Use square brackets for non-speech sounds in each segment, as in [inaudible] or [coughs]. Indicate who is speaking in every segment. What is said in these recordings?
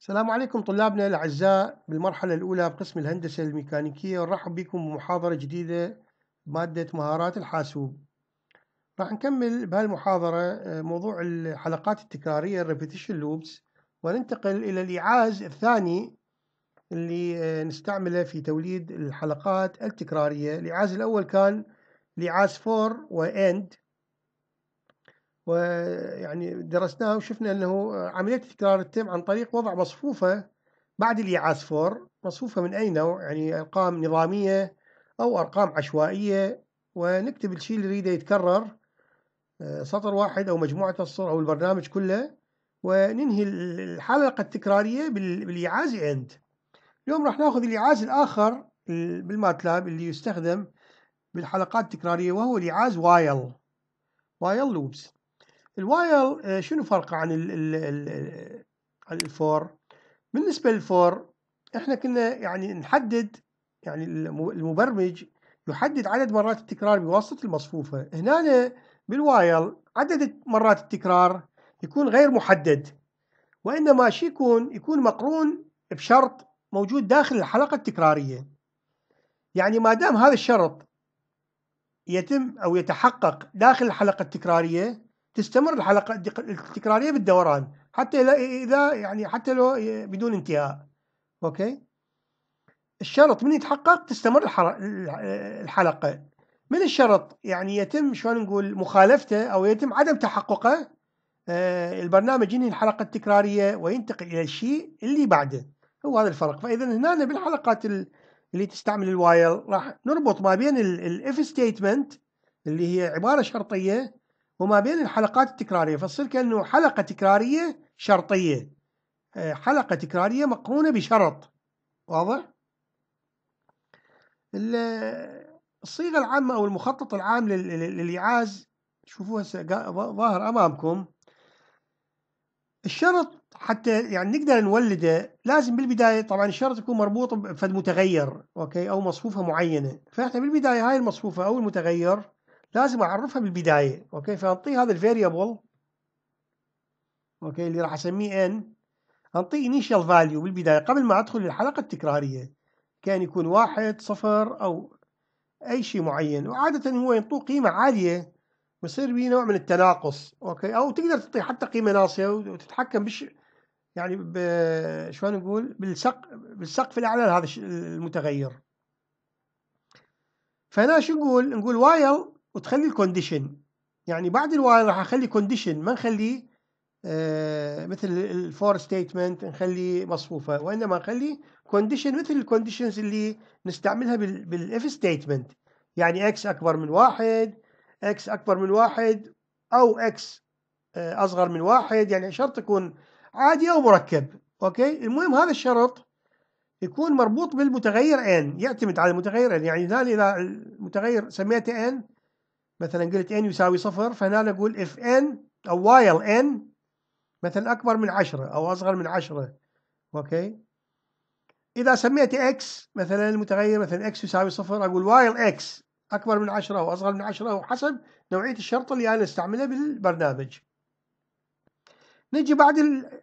Speaker 1: السلام عليكم طلابنا الأعزاء بالمرحلة الأولى بقسم الهندسة الميكانيكية ونرحب بكم بمحاضرة جديدة بمادة مهارات الحاسوب راح نكمل بهالمحاضرة آه، موضوع الحلقات التكرارية الريبيتيشن لوبس وننتقل إلى الإيعاز الثاني اللي آه، نستعمله في توليد الحلقات التكرارية الإيعاز الأول كان الإيعاز فور وإند ويعني درسناها وشفنا أنه عملية التكرار تتم عن طريق وضع مصفوفة بعد e فور مصفوفة من أي نوع يعني أرقام نظامية أو أرقام عشوائية ونكتب الشيء اللي يريده يتكرر آه، سطر واحد أو مجموعة السطر أو البرنامج كله وننهي الحلقة التكرارية بالإيعاز إند e اليوم راح ناخذ الإيعاز e الآخر بالماتلاب اللي يستخدم بالحلقات التكرارية وهو الإيعاز وايل وايل لوبس الوايل آه، شنو فرقه عن ال ال عن الفور بالنسبه للفور احنا كنا يعني نحدد يعني المبرمج يحدد عدد مرات التكرار بواسطه المصفوفه هنا بالوايل عدد مرات التكرار يكون غير محدد وانما شي يكون يكون مقرون بشرط موجود داخل الحلقه التكراريه يعني ما دام هذا الشرط يتم او يتحقق داخل الحلقه التكراريه تستمر الحلقة التكرارية بالدوران حتى إذا يعني حتى لو بدون انتهاء أوكي الشرط من يتحقق تستمر الحلقة من الشرط يعني يتم شلون نقول مخالفته أو يتم عدم تحققه آه، البرنامج ينهي الحلقة التكرارية وينتقل إلى الشيء اللي بعده هو هذا الفرق فإذا هنا بالحلقات اللي تستعمل الوايل راح نربط ما بين الاف ستيتمنت اللي هي عبارة شرطية وما بين الحلقات التكرارية فتصير كأنه حلقة تكرارية شرطية آه، حلقة تكرارية مقرونة بشرط واضح؟ الصيغة العامة أو المخطط العام للإيعاز شوفوا هسه ظاهر أمامكم الشرط حتى يعني نقدر نولده لازم بالبداية طبعا الشرط يكون مربوط بفد متغير أوكي أو مصفوفة معينة فإحنا بالبداية هاي المصفوفة أو المتغير لازم اعرفها بالبدايه اوكي فانطيه هذا الفاريبل اوكي اللي راح اسميه ان انطيه initial فاليو بالبدايه قبل ما ادخل للحلقه التكراريه كان يكون واحد صفر او اي شيء معين وعاده هو ينطوه قيمه عاليه ويصير به نوع من التناقص اوكي او تقدر تعطيه حتى قيمه ناصيه وتتحكم بش يعني شو شلون نقول بالسقف بالسقف الاعلى لهذا المتغير فهنا شو نقول نقول وايل وتخلي الكونديشن يعني بعد الوايل راح اخلي كونديشن ما نخليه آه مثل الفور ستيتمنت نخليه مصفوفه وانما نخلي كونديشن مثل الكونديشنز اللي نستعملها بالاف ستيتمنت يعني اكس اكبر من واحد اكس اكبر من واحد او اكس آه، اصغر من واحد يعني شرط يكون عادي او مركب اوكي المهم هذا الشرط يكون مربوط بالمتغير n يعتمد على المتغير n يعني اذا المتغير سميته n مثلا قلت n يساوي صفر فهنا نقول if n أو while n مثلا أكبر من عشرة أو أصغر من عشرة أوكي إذا سميت x مثلا المتغير مثلا x يساوي صفر أقول while x أكبر من عشرة أو أصغر من عشرة وحسب نوعية الشرط اللي أنا أستعمله بالبرنامج نجي بعد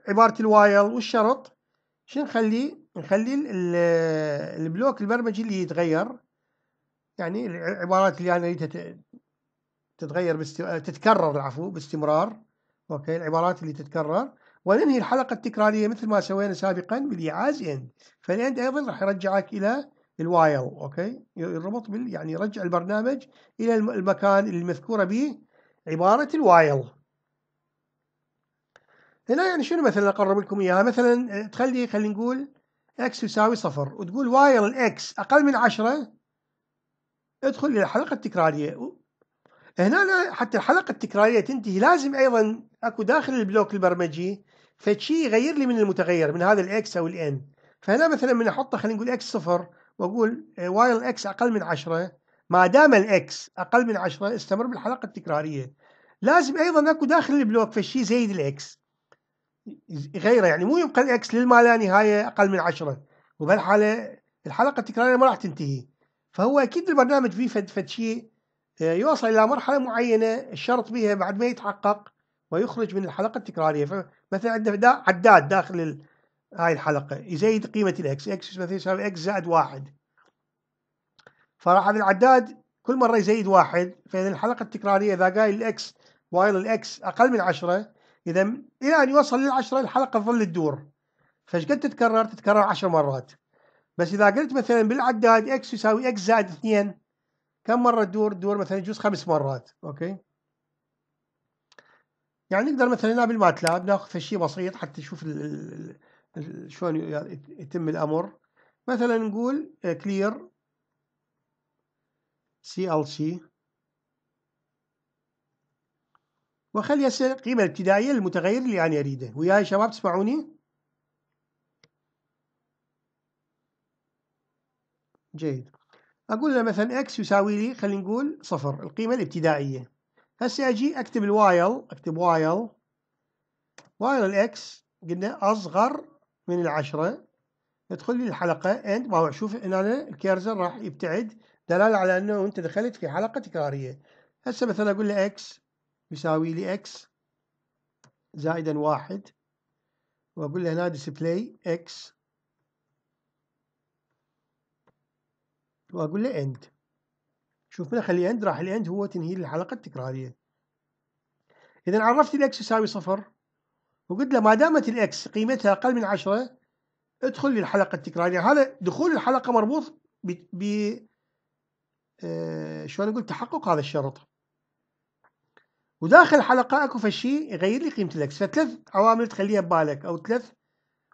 Speaker 1: عبارة الوايل والشرط شو نخليه؟ نخلي البلوك البرمجي اللي يتغير يعني العبارات اللي أنا أريدها تتغير باستم... آه، تتكرر العفو باستمرار اوكي العبارات اللي تتكرر وننهي الحلقه التكراريه مثل ما سوينا سابقا بالايعاز اند فالاند ايضا راح يرجعك الى الوايل اوكي يربط بال يعني يرجع البرنامج الى المكان المذكوره به عباره الوايل هنا يعني شنو مثلا اقرب لكم اياها مثلا آه، تخلي خلينا نقول اكس يساوي صفر وتقول وايل الاكس اقل من 10 ادخل الى الحلقه التكراريه هنا حتى الحلقة التكرارية تنتهي لازم أيضا أكو داخل البلوك البرمجي فشي يغير لي من المتغير من هذا الإكس أو الإن فهنا مثلا من أحطه خلينا نقول إكس صفر وأقول وايل آه، إكس أقل من 10 ما دام الإكس أقل من 10 استمر بالحلقة التكرارية لازم أيضا أكو داخل البلوك فشي زيد الإكس غيره يعني مو يبقى الإكس للما نهاية أقل من 10 وبهالحالة الحلقة التكرارية ما راح تنتهي فهو أكيد البرنامج فيه فد شيء يوصل إلى مرحلة معينة الشرط بها بعد ما يتحقق ويخرج من الحلقة التكرارية فمثلا عندنا دا عداد داخل هاي الحلقة يزيد قيمة الإكس إكس مثلا يساوي إكس زائد واحد فراح هذا العداد كل مرة يزيد واحد فإذا الحلقة التكرارية إذا قال الإكس وايل الإكس أقل من عشرة إذا إلى أن يوصل للعشرة الحلقة تظل تدور فايش قد تتكرر؟ تتكرر عشر مرات بس إذا قلت مثلا بالعداد إكس يساوي إكس زائد اثنين كم مرة تدور؟ تدور مثلا يجوز خمس مرات، أوكي؟ يعني نقدر مثلا بالماتلاب ناخذ شيء بسيط حتى نشوف شلون يعني يتم الأمر، مثلا نقول كلير سي ال سي وخلي هسه القيمة الابتدائية للمتغير اللي أنا أريده، وياي شباب تسمعوني؟ جيد. أقول له مثلا إكس يساوي لي خلينا نقول صفر القيمة الابتدائية هسه أجي أكتب الوايل أكتب وايل وايل الإكس قلنا أصغر من العشرة ندخل لي الحلقة اند ما هو شوف هنا إن الكيرزر راح يبتعد دلالة على أنه أنت دخلت في حلقة تكرارية هسه مثلا أقول له إكس يساوي لي إكس زائدا واحد وأقول له هنا ديسبلاي إكس واقول له اند شوف من خلي اند راح الاند هو تنهي الحلقه التكراريه اذا عرفت الاكس يساوي صفر وقلت له ما دامت الاكس قيمتها اقل من 10 ادخل للحلقه التكراريه هذا دخول الحلقه مربوط ب, ب... شو آه، شلون اقول تحقق هذا الشرط وداخل الحلقه اكو فشي يغير لي قيمه الاكس فثلاث عوامل تخليها ببالك او ثلاث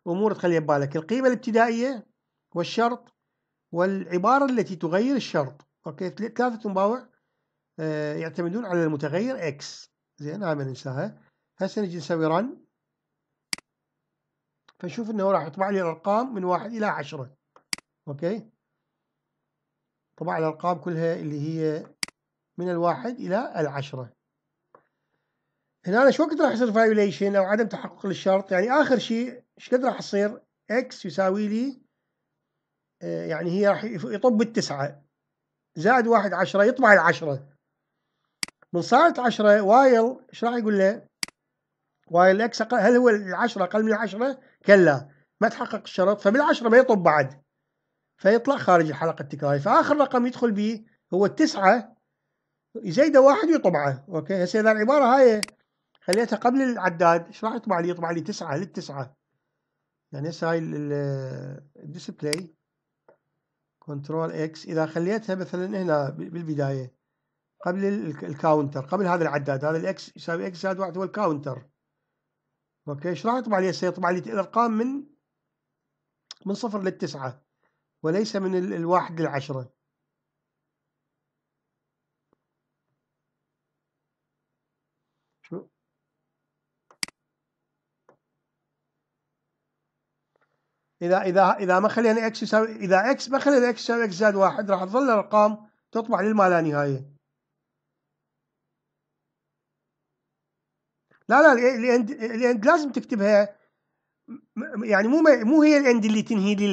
Speaker 1: امور تخليها ببالك القيمه الابتدائيه والشرط والعبارة التي تغير الشرط أوكي ثلاثة مباوع آه، يعتمدون على المتغير X زين هاي ما ننساها هسه نجي نسوي رن فنشوف انه راح يطبع لي الارقام من واحد الى عشرة اوكي طبع الارقام كلها اللي هي من الواحد الى العشرة هنا انا شو وقت راح يصير فايوليشن او عدم تحقق للشرط يعني اخر شيء ايش قد راح يصير X يساوي لي آه، يعني هي راح يطب التسعة زائد واحد عشرة يطبع العشرة من صارت عشرة وايل ايش راح يقول له؟ وايل اكس اقل هل هو العشرة اقل من العشرة؟ كلا ما تحقق الشرط فبالعشرة ما يطب بعد فيطلع خارج الحلقة التكرارية فآخر رقم يدخل به هو التسعة يزيده واحد ويطبعه اوكي هسه اذا العبارة هاي خليتها قبل العداد ايش راح يطبع لي؟ يطبع لي تسعة للتسعة يعني هسه هاي الديسبلاي كنترول اكس اذا خليتها مثلا هنا بالبدايه قبل الكاونتر قبل هذا العداد هذا الاكس يساوي اكس زائد واحد هو الكاونتر اوكي ايش راح يطبع لي هسه يطبع لي الارقام من من صفر للتسعه وليس من الواحد للعشره إذا إذا إذا ما خلينا إكس يساوي إذا إكس ما خلينا إكس يساوي إكس زائد واحد راح تظل الأرقام تطبع للما لا نهاية لا لا الاند الاند لازم تكتبها يعني مو مو هي الاند اللي تنهي لي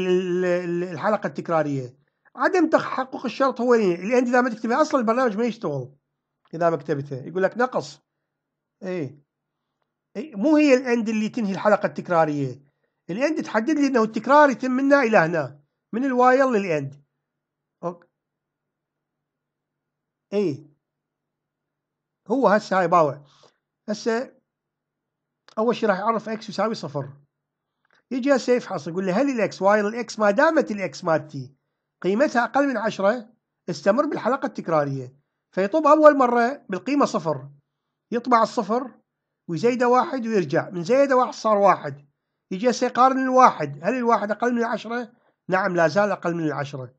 Speaker 1: الحلقه التكراريه عدم تحقق الشرط هو الاند اذا ما تكتبها اصلا البرنامج ما يشتغل اذا ما كتبته يقول لك نقص اي إيه، مو هي الاند اللي تنهي الحلقه التكراريه الاند تحدد لي انه التكرار يتم من هنا الى هنا من الواير للاند اوكي اي هو هسه هاي باوع هسه اول شيء راح يعرف اكس يساوي صفر يجي هسه يفحص يقول له هل الاكس واير الاكس ما دامت الاكس مالتي قيمتها اقل من 10 استمر بالحلقه التكراريه فيطب اول مره بالقيمه صفر يطبع الصفر ويزيده واحد ويرجع من زيده واحد صار واحد يجي هسه يقارن الواحد هل الواحد أقل من العشرة؟ نعم لا زال أقل من العشرة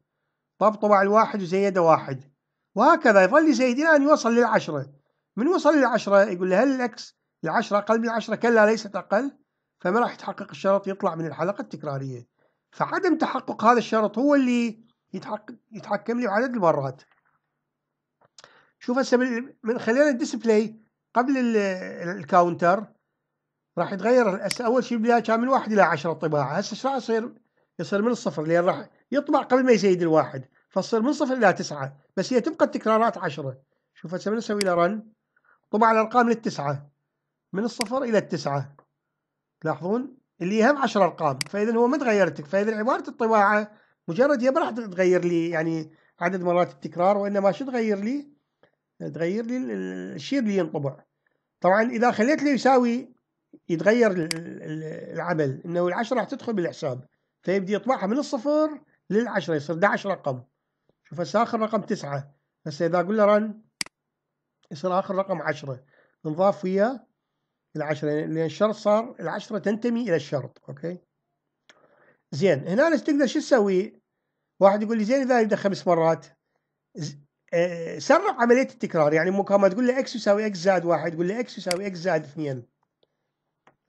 Speaker 1: طبع الواحد وزيده واحد وهكذا يظل يزيد إلى أن يوصل للعشرة من وصل للعشرة يقول له هل الأكس العشرة أقل من العشرة؟ كلا ليست أقل فما راح يتحقق الشرط يطلع من الحلقة التكرارية فعدم تحقق هذا الشرط هو اللي يتحقق يتحكم لي عدد المرات شوف هسه من خلال الديسبلاي قبل الكاونتر راح يتغير اول شيء بدايه كان من واحد الى عشرة طباعه هسه ايش راح يصير؟ يصير من الصفر لان راح يطبع قبل ما يزيد الواحد فتصير من صفر الى تسعه بس هي تبقى التكرارات عشرة شوف هسه بنسوي له رن طبع الارقام للتسعه من الصفر الى التسعه تلاحظون اللي هم 10 ارقام فاذا هو ما تغيرت فاذا عباره الطباعه مجرد هي ما راح تغير لي يعني عدد مرات التكرار وانما شو تغير لي؟ تغير لي الشيء اللي ينطبع طبعا اذا خليت له يساوي يتغير العمل انه العشره راح تدخل بالحساب فيبدي يطبعها من الصفر للعشره يصير 11 رقم شوف هسه اخر رقم تسعه هسه اذا اقول له رن يصير اخر رقم عشره نضاف وياه العشره لان الشرط صار العشره تنتمي الى الشرط اوكي زين هنا تقدر شو تسوي؟ واحد يقول لي زين اذا يبدا خمس مرات آه، سرع عمليه التكرار يعني مو ما تقول له اكس يساوي اكس زائد واحد يقول له اكس يساوي اكس زائد اثنين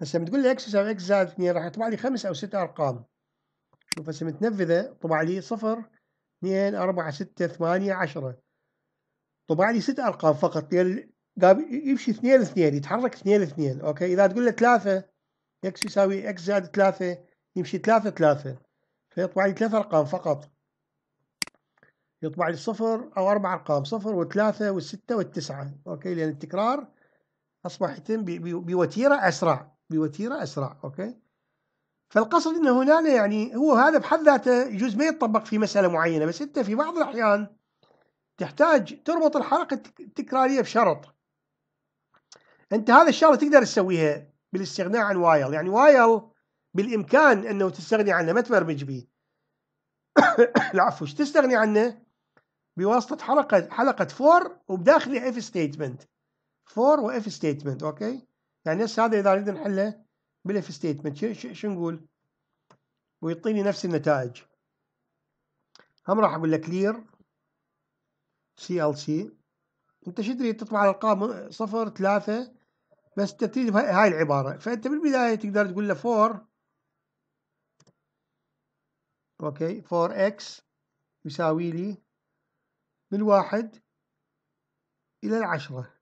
Speaker 1: هسه بتقول تقول لي اكس يساوي اكس زائد 2 راح يطبع لي خمس او ست ارقام شوف هسه متنفذه طبع لي صفر اثنين أربعة ستة ثمانية عشرة طبع لي ست ارقام فقط يعني قام يمشي اثنين اثنين يتحرك اثنين اثنين اوكي اذا تقول له ثلاثة اكس يساوي اكس زائد ثلاثة يمشي ثلاثة ثلاثة فيطبع لي ثلاث ارقام فقط يطبع لي صفر او اربع ارقام صفر وثلاثة والستة والتسعة اوكي لان التكرار اصبح يتم بوتيرة اسرع بوتيرة أسرع أوكي فالقصد انه هنا يعني هو هذا بحد ذاته يجوز ما يتطبق في مسألة معينة بس أنت في بعض الأحيان تحتاج تربط الحركة التكرارية بشرط أنت هذا الشرط تقدر تسويها بالاستغناء عن وايل يعني وايل بالإمكان أنه تستغني عنه ما تبرمج به [coughs] العفو تستغني عنه بواسطة حلقة حلقة فور وبداخله اف ستيتمنت فور واف ستيتمنت اوكي يعني هسه هذا إذا نريد نحله بالإف ستيتمنت شو نقول؟ ويعطيني نفس النتائج هم راح أقول له كلير سي ال سي أنت شو تريد تطبع الأرقام صفر ثلاثة بس تريد هاي العبارة فأنت بالبداية تقدر تقول له فور اوكي 4 اكس يساوي لي من واحد الى العشرة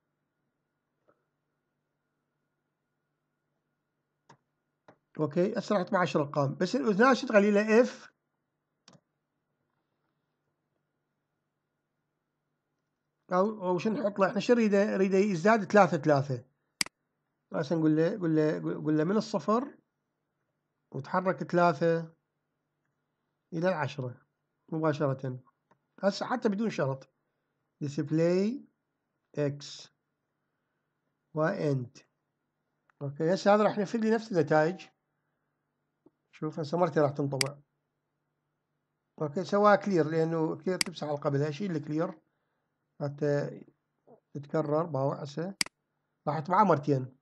Speaker 1: اوكي اسرعت مع 10 ارقام بس الاذنان تغلي لها اف او او شنو نحط له احنا شو نريده نريده يزداد 3 3 راسا نقول له قول له قول له من الصفر وتحرك 3 الى 10 مباشرة هسه حتى بدون شرط display x وانت اوكي هسه هذا راح ينفذ لي نفس النتائج شوف هسه مرتين راح تنطبع اوكي سواها كلير لانه كلير تمسح على القبل اشيل الكلير حتى تتكرر باوع هسه راح اطبعها مرتين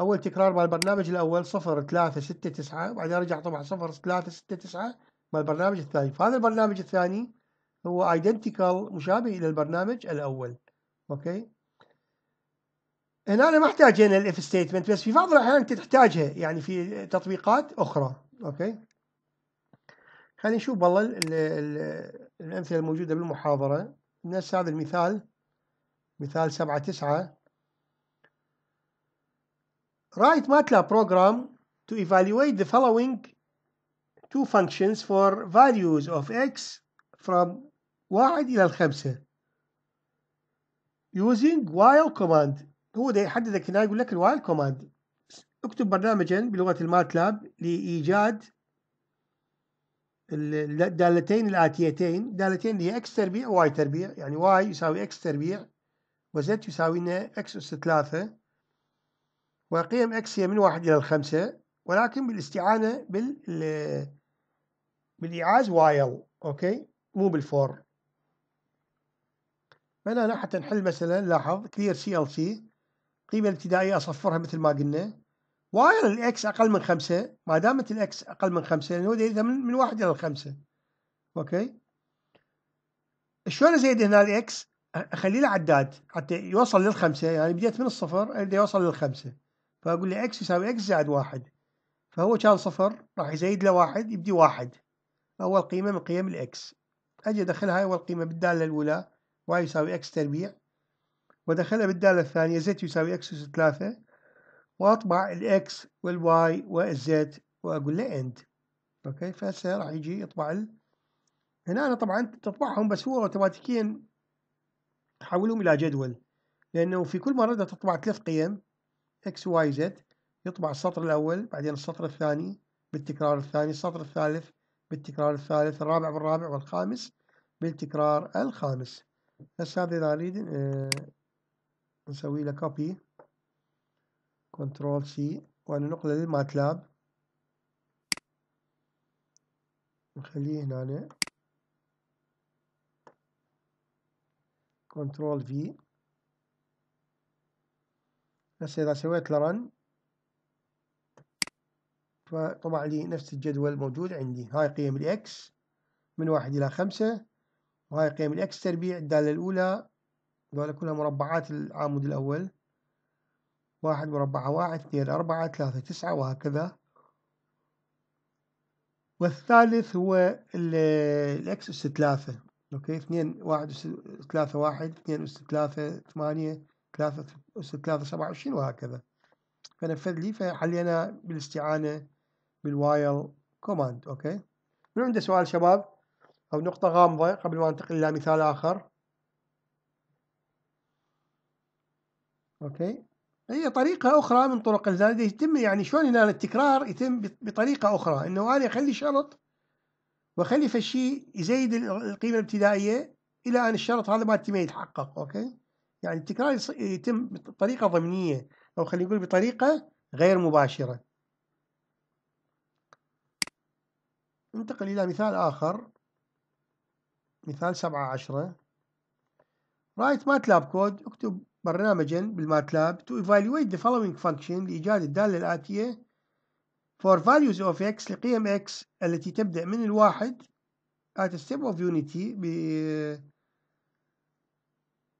Speaker 1: اول تكرار مال البرنامج الاول صفر ثلاثة ستة تسعة وبعدين رجع طبع صفر ثلاثة ستة تسعة مال البرنامج الثاني فهذا البرنامج الثاني هو ايدنتيكال مشابه الى البرنامج الاول اوكي هنا أنا ما احتاج هنا الاف ستيتمنت بس في بعض الاحيان انت تحتاجها يعني في تطبيقات اخرى اوكي خلينا نشوف والله الامثله الموجوده بالمحاضره نفس هذا المثال مثال 7 9 write MATLAB program to evaluate the following two functions for values of x from واحد إلى الخمسة using while command هو ده يحددك هنا يقول لك الوايل كوماند اكتب برنامجا بلغة الماتلاب لإيجاد الدالتين الآتيتين دالتين اللي هي اكس تربيع وواي تربيع يعني واي يساوي اكس تربيع وزد يساوي لنا اكس أس ثلاثة وقيم اكس هي من واحد إلى الخمسة ولكن بالاستعانة بال بالايعاز وايل أوكي مو بالفور فانا حتى نحل مثلا لاحظ كلير سي ال سي القيمة الابتدائية أصفرها مثل ما قلنا واير الإكس أقل من خمسة ما دامت الإكس أقل من خمسة لأنه يريدها من, من واحد إلى خمسة أوكي شلون أزيد هنا الإكس أخلي له عداد حتى يوصل للخمسة يعني بديت من الصفر أريد يوصل للخمسة فأقول له إكس يساوي إكس زائد واحد فهو كان صفر راح يزيد له واحد يبدي واحد أول قيمة من قيم الإكس أجي أدخل هاي أول قيمة بالدالة الأولى واي يساوي إكس تربيع ودخلها بالدالة الثانية زد يساوي اكس أس ثلاثة وأطبع الاكس والواي والزد وأقول له اند أوكي فهسه راح يجي يطبع ال... هنا أنا طبعا تطبعهم بس هو اوتوماتيكيا تحولهم إلى جدول لأنه في كل مرة تطبع ثلاث قيم اكس واي زد يطبع السطر الأول بعدين السطر الثاني بالتكرار الثاني السطر الثالث بالتكرار الثالث الرابع بالرابع والخامس بالتكرار الخامس هسه هذا إذا أريد نسوي له كوبي كنترول سي وننقله للماتلاب نخليه هنا كنترول في هسه إذا سويت له رن فطبع لي نفس الجدول موجود عندي هاي قيم الإكس من واحد إلى خمسة وهاي قيم الإكس تربيع الدالة الأولى هذول كلها مربعات العامود الأول واحد مربع واحد اثنين أربعة ثلاثة تسعة وهكذا والثالث هو الإكس أس ثلاثة أوكي اثنين واحد أس ثلاثة واحد اثنين أس ثلاثة ثمانية ثلاثة أس ثلاثة سبعة وعشرين وهكذا فنفذ لي فحلينا بالاستعانة بالوايل كوماند أوكي من عنده سؤال شباب أو نقطة غامضة قبل ما ننتقل إلى مثال آخر اوكي هي إيه، طريقة أخرى من طرق الزاد يتم يعني شلون هنا التكرار يتم بطريقة أخرى إنه أنا أخلي شرط وأخلي فشي يزيد القيمة الابتدائية إلى أن الشرط هذا مالتي ما يتحقق أوكي يعني التكرار يتم بطريقة ضمنية أو خلينا نقول بطريقة غير مباشرة ننتقل إلى مثال آخر مثال 7 10 رايت ماتلاب كود اكتب برنامجا بالماتلاب to evaluate the following function لإيجاد الدالة الآتية for values of x لقيم x التي تبدأ من الواحد at a step of unity ب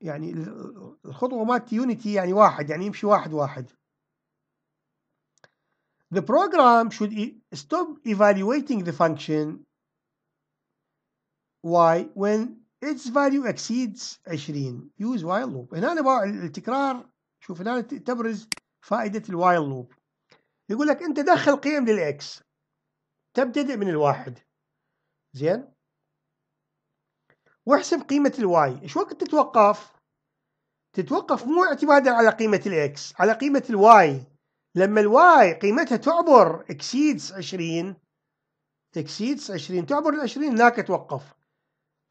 Speaker 1: يعني الخطوة مالت unity يعني واحد يعني يمشي واحد واحد The program should stop evaluating the function y when its value exceeds 20 use while loop هنا التكرار شوف هنا تبرز فائدة الوايل لوب يقول لك أنت دخل قيم للإكس تبتدئ من الواحد زين واحسب قيمة الواي ايش وقت تتوقف تتوقف مو اعتمادا على قيمة الإكس على قيمة الواي لما الواي قيمتها تعبر exceeds 20 اكسيدز 20 تعبر ال 20 هناك توقف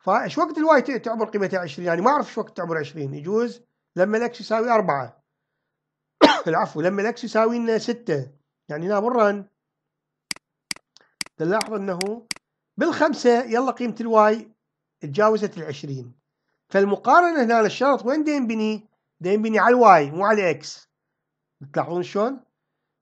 Speaker 1: فايش وقت الواي تعبر قيمتها 20 يعني ما اعرف ايش وقت تعبر 20 يجوز لما الاكس يساوي 4 العفو [coughs] لما الاكس يساوي لنا 6 يعني هنا مرة تلاحظ انه بالخمسة يلا قيمة الواي تجاوزت ال 20 فالمقارنة هنا للشرط وين ينبني؟ ينبني على الواي مو على الاكس تلاحظون شلون؟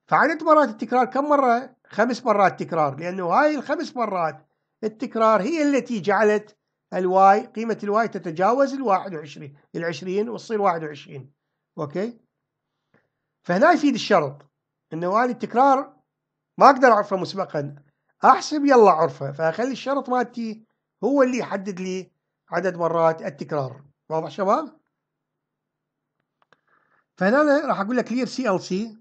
Speaker 1: فعدد مرات التكرار كم مرة؟ خمس مرات تكرار لأنه هاي الخمس مرات التكرار هي التي جعلت الواي قيمة الواي تتجاوز ال 21 ال 20 وتصير 21 اوكي فهنا يفيد الشرط انه انا التكرار ما اقدر اعرفه مسبقا احسب يلا عرفه فاخلي الشرط مالتي هو اللي يحدد لي عدد مرات التكرار واضح شباب فهنا راح اقول لك كلير سي ال سي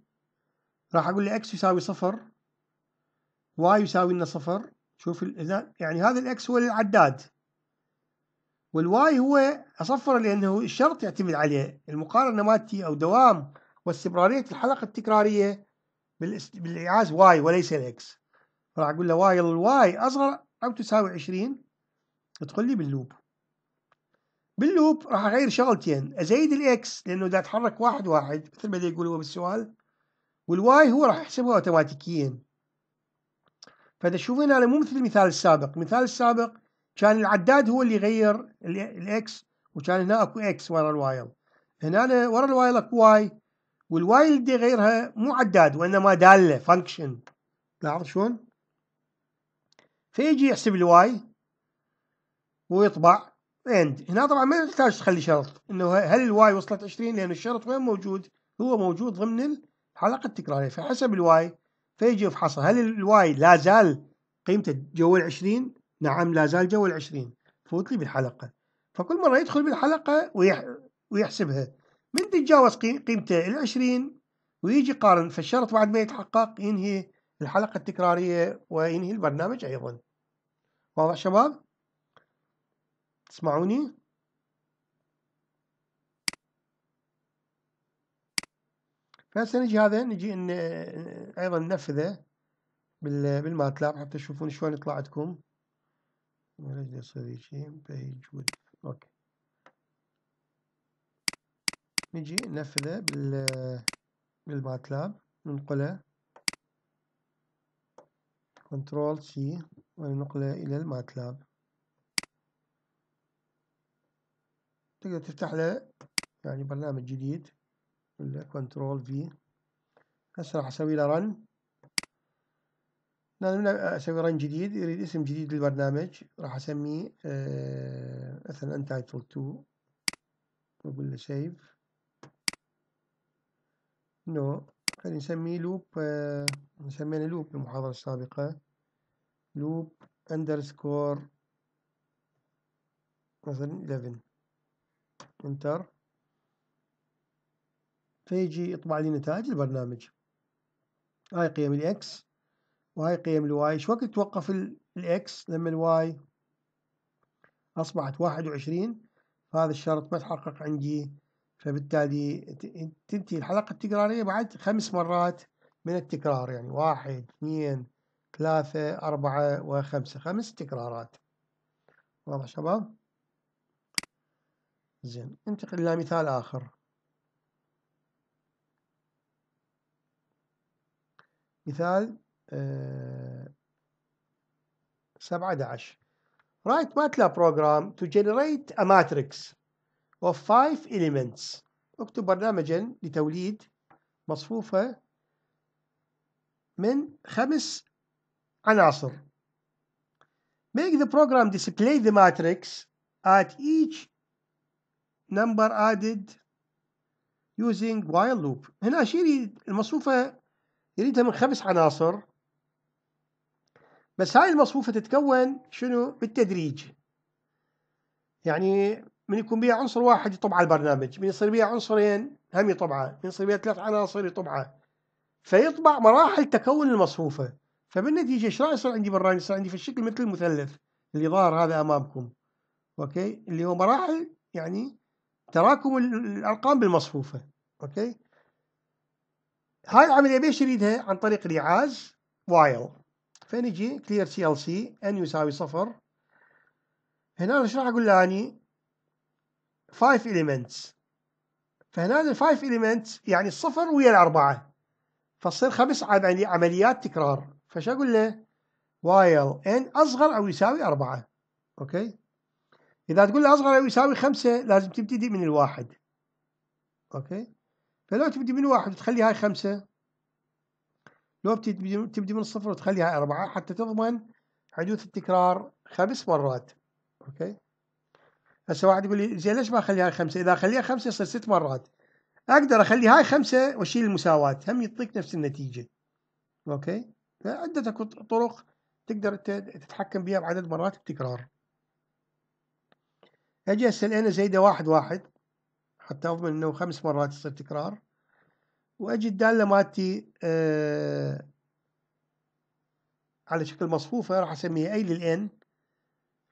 Speaker 1: راح اقول له اكس يساوي صفر واي يساوي لنا صفر شوف يعني هذا الاكس هو العداد والواي هو أصفر لأنه الشرط يعتمد عليه المقارنة مالتي أو دوام واستمرارية الحلقة التكرارية بالإعاز واي وليس الإكس راح أقول له واي الواي أصغر أو تساوي 20 تدخل لي باللوب باللوب راح أغير شغلتين أزيد الإكس لأنه إذا أتحرك واحد واحد مثل ما يقول هو بالسؤال والواي هو راح أحسبه أوتوماتيكيا فإذا فتشوفون هذا مو مثل المثال السابق المثال السابق كان العداد هو اللي يغير الاكس وكان هنا اكو اكس ورا الوايل هنا ورا الوايل اكو واي والواي اللي يغيرها مو عداد وانما داله فانكشن لاحظ شلون؟ فيجي يحسب الواي ويطبع اند هنا طبعا ما يحتاج تخلي شرط انه هل الواي وصلت 20 لان الشرط وين موجود؟ هو موجود ضمن الحلقه التكراريه فحسب الواي فيجي يفحصها هل الواي لا زال قيمته تجول 20 نعم لا زال جو العشرين فوت لي بالحلقة فكل مرة يدخل بالحلقة ويح... ويحسبها من تتجاوز قيمته العشرين ويجي قارن فالشرط بعد ما يتحقق ينهي الحلقة التكرارية وينهي البرنامج أيضا واضح شباب؟ تسمعوني؟ فهسه نجي هذا نجي ان ايضا ننفذه بالماتلاب حتى تشوفون شلون يطلع عندكم manage the solution page width اوكي نجي ننفذه بال بالماتلاب ننقله كنترول سي وننقله إلى الماتلاب تقدر تفتح له يعني برنامج جديد ولا كنترول في هسه راح اسوي له رن لازم نعم، اسوي رن جديد يريد اسم جديد للبرنامج راح اسميه آه، مثلا انتايتل 2 واقول له سيف نو خلينا نسميه لوب آه، سمينا لوب بالمحاضرة السابقة لوب اندرسكور مثلا 11 انتر فيجي يطبع لي نتائج البرنامج هاي قيم الاكس وهاي قيم الواي شو وقت توقف الاكس لما الواي اصبحت واحد وعشرين فهذا الشرط ما تحقق عندي فبالتالي تنتهي الحلقة التكرارية بعد خمس مرات من التكرار يعني واحد اثنين ثلاثة أربعة وخمسة خمس تكرارات واضح شباب زين انتقل إلى مثال آخر مثال 17 Write MATLAB program to generate a matrix of five elements اكتب برنامجا لتوليد مصفوفة من خمس عناصر Make the program display the matrix at each number added using while loop هنا شيء يريد المصفوفة يريدها من خمس عناصر بس هاي المصفوفة تتكون شنو بالتدريج يعني من يكون بها عنصر واحد يطبع البرنامج من يصير بها عنصرين هم يطبعه من يصير بها ثلاث عناصر يطبعه فيطبع مراحل تكون المصفوفة فبالنتيجة ايش راح يصير عندي برنامج يصير عندي في الشكل مثل المثلث اللي ظاهر هذا امامكم اوكي اللي هو مراحل يعني تراكم الارقام بالمصفوفة اوكي هاي العملية بيش يريدها عن طريق الإيعاز وايل فنجي clear TLC n يساوي صفر هنا ايش راح اقول له اني 5 elements فهنا ال 5 elements يعني الصفر ويا الاربعه فتصير خمس عمليات تكرار فش اقول له while n اصغر او يساوي اربعه اوكي اذا تقول له اصغر او يساوي خمسه لازم تبتدي من الواحد اوكي فلو تبدي من واحد وتخلي هاي خمسة لو بتبدي من الصفر وتخليها أربعة حتى تضمن حدوث التكرار خمس مرات أوكي هسه واحد يقول لي زين ليش ما أخليها خمسة إذا أخليها خمسة يصير ست مرات أقدر أخلي هاي خمسة وأشيل المساواة هم يعطيك نفس النتيجة أوكي عدة طرق تقدر تتحكم بها بعدد مرات التكرار أجي هسه أنا زايدة واحد واحد حتى أضمن أنه خمس مرات يصير تكرار واجي الداله مالتي آه على شكل مصفوفه راح اسميها اي للان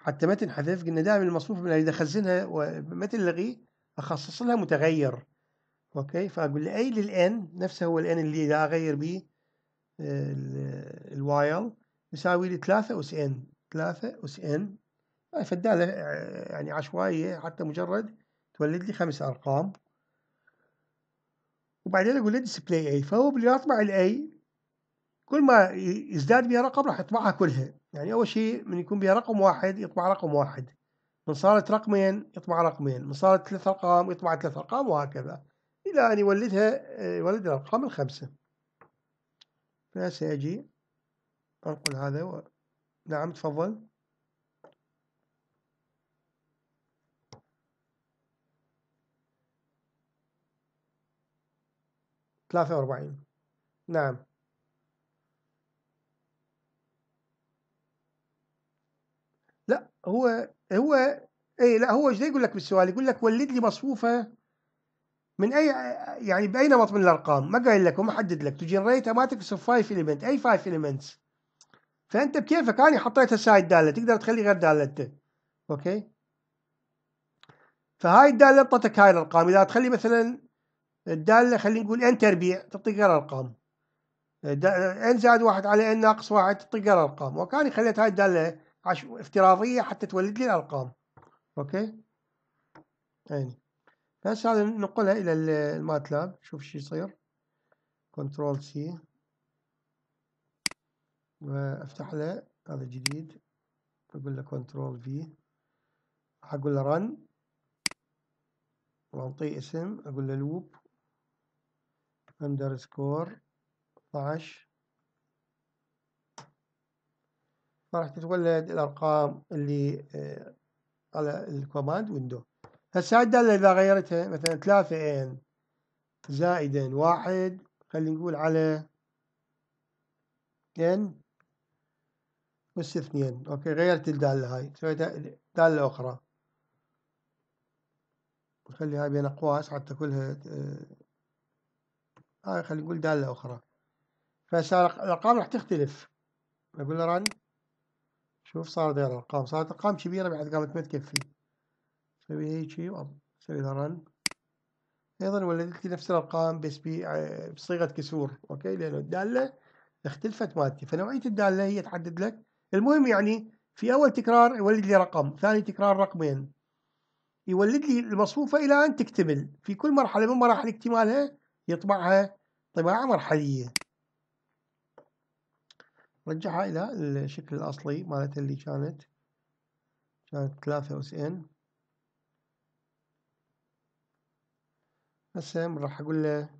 Speaker 1: حتى ما تنحذف قلنا دائما المصفوفه من اذا اخزنها وما تلغي اخصص لها متغير اوكي فاقول اي للان نفسه هو الان اللي اذا اغير به آه، الوايل يساوي لي 3 اس ان 3 اس ان يعني فالداله آه، يعني عشوائيه حتى مجرد تولد لي خمس ارقام وبعدين اقول له ديسبلاي اي فهو بيطبع الاي كل ما يزداد بها رقم راح يطبعها كلها يعني اول شيء من يكون بها رقم واحد يطبع رقم واحد من صارت رقمين يطبع رقمين من صارت ثلاث ارقام يطبع ثلاث ارقام وهكذا الى ان يولدها آه، يولد الارقام الخمسه فسيجي انقل هذا و... نعم تفضل ثلاثة وأربعين نعم لا هو هو اي لا هو ايش يقول لك بالسؤال يقول لك ولد لي مصفوفه من اي يعني باي نمط من الارقام ما قايل لك وما حدد لك تو جنريت ما تكسب 5 اليمنت اي 5 اليمنتس فانت بكيفك انا حطيتها سايد داله تقدر تخلي غير دالته اوكي فهاي الداله اعطتك هاي الارقام اذا تخلي مثلا الدالة خلينا نقول ان تربيع تعطيك ارقام ان زائد واحد على ان ناقص واحد تعطيك ارقام وكاني خليت هاي الدالة افتراضية حتى تولد لي الارقام اوكي يعني بس هذا ننقلها الى الماتلاب شوف شو يصير كنترول سي وافتح له هذا جديد اقول له كنترول في اقول له رن وانطيه اسم اقول له لوب اندرسكور 12 فراح تتولد الارقام اللي آه، على الكوماند ويندو هسه هاي الداله اذا غيرتها مثلا 3 ان زائد واحد خلينا نقول على ان بس اثنين اوكي غيرت الداله هاي سويتها داله اخرى نخلي هاي بين اقواس حتى كلها آه، هاي آه، خلينا نقول دالة أخرى فالأرقام راح تختلف نقول له رن شوف صار ذي الأرقام صارت أرقام كبيرة بعد قامت ما تكفي سوي هيجي سوي له رن أيضا ولدت لي نفس الأرقام بس بصيغة كسور أوكي لأنه الدالة اختلفت مالتي فنوعية الدالة هي تحدد لك المهم يعني في أول تكرار يولد لي رقم ثاني تكرار رقمين يولد لي المصفوفة إلى أن تكتمل في كل مرحلة من مراحل اكتمالها يطبعها طباعة مرحلية رجعها إلى الشكل الأصلي مالتها اللي كانت كانت ثلاثة أوس إن هسه راح أقول له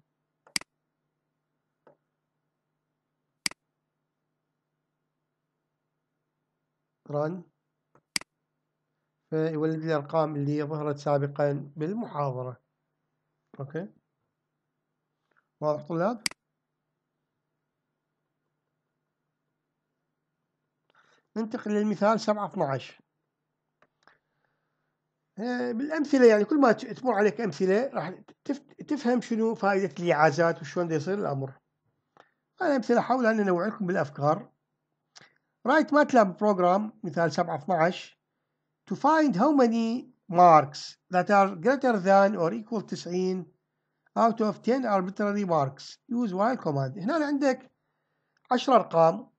Speaker 1: رن فيولد لي الأرقام اللي ظهرت سابقا بالمحاضرة أوكي واضح طلاب ننتقل للمثال 7 12 آه، بالأمثلة يعني كل ما تمر عليك أمثلة راح تفهم شنو فائدة الإعازات وشلون يصير الأمر أنا أمثلة أحاول أن أنوع لكم بالأفكار Write MATLAB program مثال 7 12 to find how many marks that are greater than or equal to 90 out of 10 arbitrary marks use while command هنا عندك 10 ارقام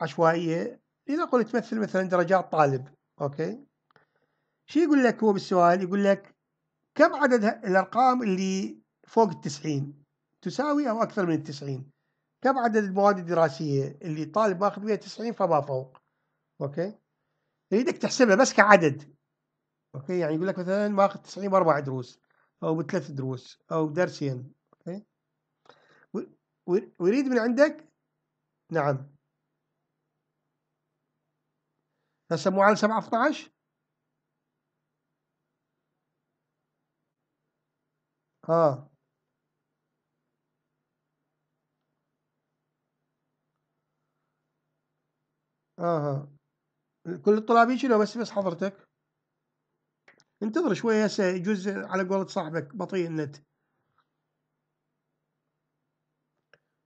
Speaker 1: عشوائيه لنقل تمثل مثلا درجات طالب اوكي شو يقول لك هو بالسؤال يقول لك كم عدد الارقام اللي فوق 90 تساوي او اكثر من 90 كم عدد المواد الدراسيه اللي طالب ماخذ بها 90 فما فوق اوكي يريدك تحسبها بس كعدد اوكي يعني يقول لك مثلا ماخذ 90 باربع دروس أو بثلاث دروس أو درسين أوكي من عندك نعم هسه مو على 7 12 ها اها كل الطلاب شنو بس بس حضرتك انتظر شوي هسه يجوز على قولة صاحبك بطيء النت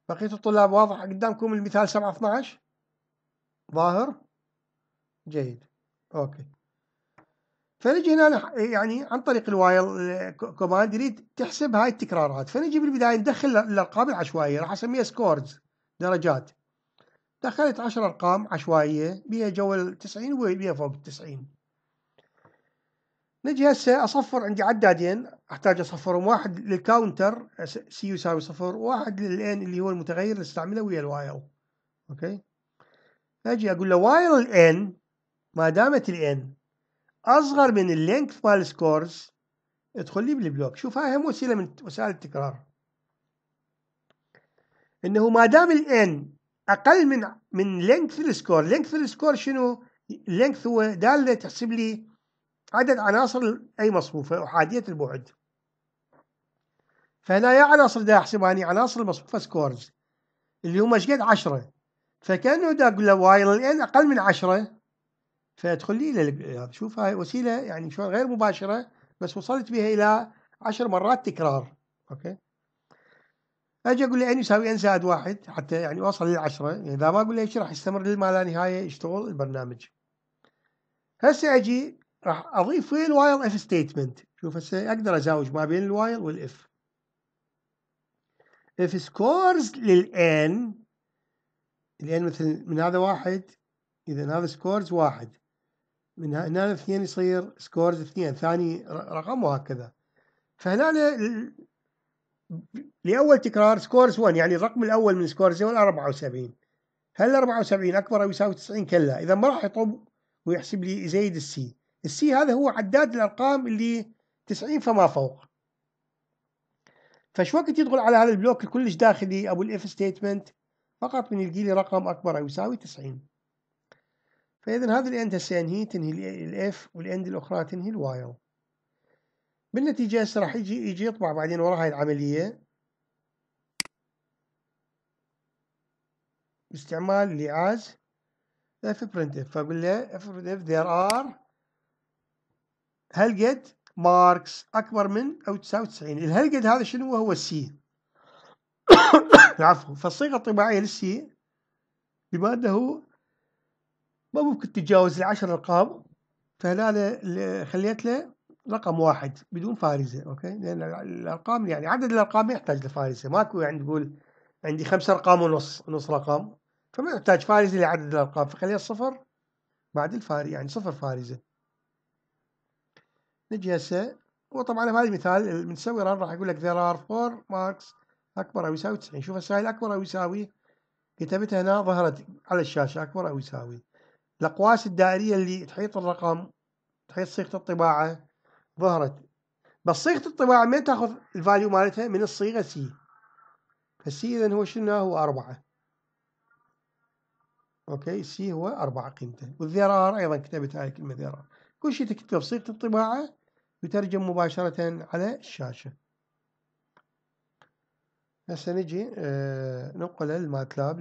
Speaker 1: بقية الطلاب واضح قدامكم المثال 7 12 ظاهر جيد اوكي فنجي هنا يعني عن طريق الوايل كوماند يريد تحسب هاي التكرارات فنجي بالبدايه ندخل الارقام العشوائيه راح اسميها سكورز درجات دخلت 10 ارقام عشوائيه بيها جوال 90 وبيها فوق ال 90 نجي هسه اصفر عندي عدادين احتاج اصفرهم واحد للكاونتر سي يساوي صفر وواحد للان اللي هو المتغير اللي استعمله ويا الوايل اوكي اجي اقول له وايل الان ما دامت الان اصغر من اللينك مال سكورز ادخل لي بالبلوك شوف هاي هم وسيله من وسائل التكرار انه ما دام الان اقل من من لينث السكور لينث السكور شنو لينك هو داله تحسب لي عدد عناصر أي مصفوفة أحادية البعد فهنا يا عناصر دا أحسبها عناصر المصفوفة سكورز اللي هم ايش قد 10 فكأنه دا أقول له واي الآن أقل من 10 فادخل لي إلى شوف هاي وسيلة يعني شلون غير مباشرة بس وصلت بها إلى 10 مرات تكرار أوكي اجي اقول له ان يساوي ان زائد واحد حتى يعني اوصل للعشره اذا ما اقول له شيء راح يستمر لما لا نهايه يشتغل البرنامج هسه اجي راح اضيف في الوايل اف ستيتمنت شوف هسه اقدر ازاوج ما بين الوايل والاف اف سكورز للان الان مثل من هذا واحد اذا هذا سكورز واحد من هنا اثنين يصير سكورز اثنين ثاني رقم وهكذا فهنا ل... لاول تكرار سكورز 1 يعني الرقم الاول من سكورز 1 74 هل 74 اكبر او يساوي 90 كلا اذا ما راح يطب ويحسب لي يزيد السي السي هذا هو عداد الارقام اللي 90 فما فوق فشو وقت يدخل على هذا البلوك الكلش داخلي ابو الاف ستيتمنت فقط من يلقي لي رقم اكبر او يساوي 90 فاذا هذا الاند هسه ينهي تنهي الاف والاند الاخرى تنهي الوايل بالنتيجه هسه راح يجي يجي يطبع بعدين ورا هاي العمليه باستعمال لعاز اف برنت اف فاقول له افرض اف ذير ار هلجد ماركس اكبر من او 99 الهلجد هذا شنو هو هو السي [coughs] عفوا فالصيغه الطباعيه للسي بما انه ما ممكن تتجاوز العشر ارقام فهنا خليت له رقم واحد بدون فارزه اوكي لان الارقام يعني عدد الارقام ما يحتاج لفارزه ماكو يعني تقول عندي خمس ارقام ونص نص رقم فما يحتاج فارزه لعدد الارقام فخليها صفر بعد الفار يعني صفر فارزه نجي هسه وطبعا طبعا هذا مثال بنسوي ران راح يقول لك there are four marks اكبر او يساوي 90 شوف هسه هاي الاكبر او يساوي كتبتها هنا ظهرت على الشاشه اكبر او يساوي الاقواس الدائريه اللي تحيط الرقم تحيط صيغه الطباعه ظهرت بس صيغه الطباعه من تاخذ الفاليو مالتها من الصيغه سي فالسي اذا هو شنو هو أربعة اوكي سي هو أربعة قيمته والذرار ايضا كتبت هاي الكلمه ذرار كل شيء تكتبه بصيغه الطباعه يترجم مباشرة على الشاشة هسه نجي آه، ننقل الماتلاب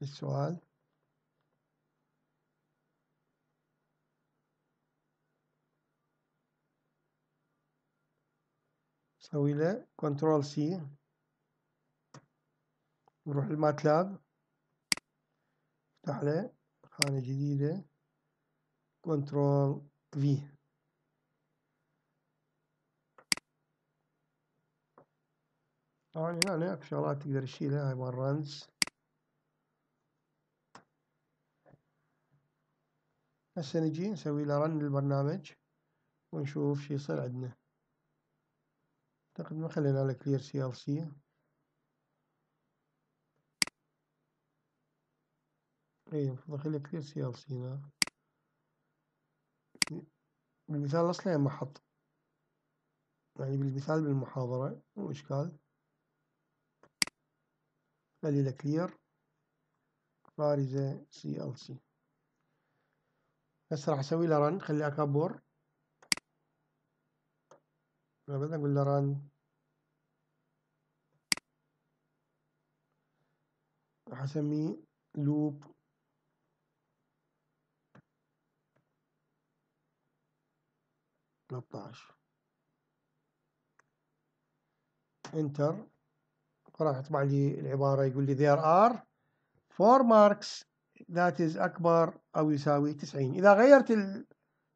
Speaker 1: للسؤال نسوي له كنترول سي نروح الماتلاب نفتح له خانة جديدة كنترول في طبعا هناك شغلات تقدر تشيلها هاي مال رنز هسه نجي نسوي له رن للبرنامج ونشوف شو يصير عندنا اعتقد ما خلينا له كلير سي ال سي اي المفروض اخلي كلير سي ال سي هنا بالمثال اصلا ما حط يعني بالمثال بالمحاضرة مو اشكال قليلة كلير بارزة سي ال سي هسه راح اسوي له رن خليها اكبر بعدين اقول له رن راح اسميه لوب ثلاثة عشر انتر راح يطبع لي العبارة يقول لي there are four marks that is أكبر أو يساوي 90 إذا غيرت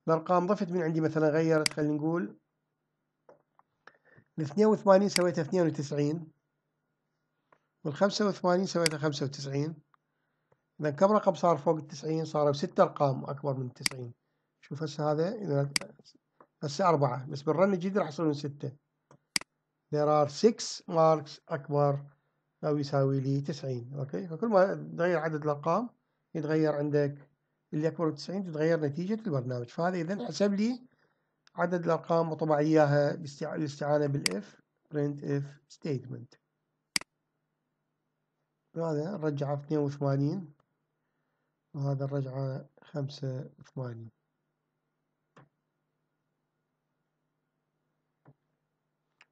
Speaker 1: الأرقام ضفت من عندي مثلا غيرت خلينا نقول 82 سويتها 92 وال 85 سويتها 95 إذا كم رقم صار فوق ال 90 صاروا ست أرقام أكبر من 90 شوف هسه هذا إذا هسه أربعة بس بالرن الجديد راح يصيرون ستة there are 6 marks أكبر أو يساوي لي 90 أوكي فكل ما تغير عدد الأرقام يتغير عندك اللي أكبر من 90 تتغير نتيجة البرنامج فهذا إذا حسب لي عدد الأرقام وطبع إياها بالاستعانة بالإف print if statement هذا الرجعة 82 وهذا الرجعة 85